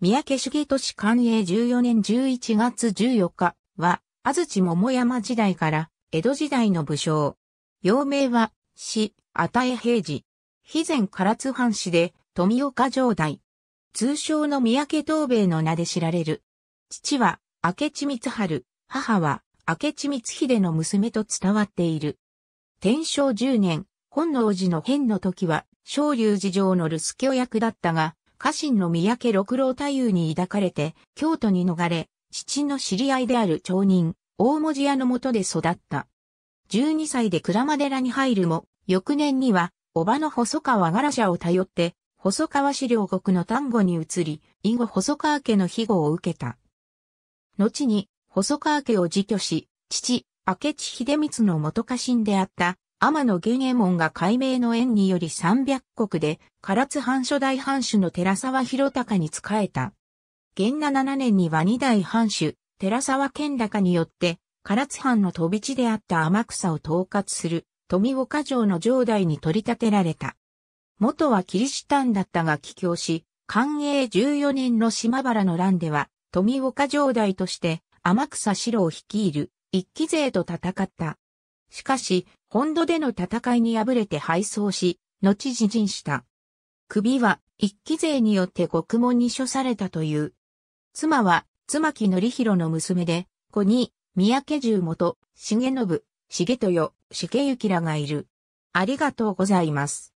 三宅都市官営14年11月14日は、安土桃山時代から江戸時代の武将。幼名は、死、与え平治。肥前唐津藩士で、富岡城代。通称の三宅東兵の名で知られる。父は、明智光春、母は、明智光秀の娘と伝わっている。天正10年、本能寺の変の時は、昇龍寺城の留守教役だったが、家臣の三宅六郎太夫に抱かれて、京都に逃れ、父の知り合いである町人、大文字屋の下で育った。12歳で倉間寺に入るも、翌年には、叔母の細川ガラシャを頼って、細川資料国の丹後に移り、以後細川家の庇護を受けた。後に、細川家を辞去し、父、明智秀光の元家臣であった、天野源右衛門が改名の縁により三百国で唐津藩初代藩主の寺沢広隆に仕えた。元那年には二代藩主、寺沢健高によって唐津藩の飛び地であった天草を統括する富岡城の城代に取り立てられた。元はキリシタンだったが帰郷し、寛永十四年の島原の乱では、富岡城代として天草城を率いる一騎勢と戦った。しかし、本土での戦いに敗れて敗走し、後自陣した。首は一騎勢によって獄門に処されたという。妻は、妻木ひろの娘で、子に、三宅重元、重信、重豊、重幸らがいる。ありがとうございます。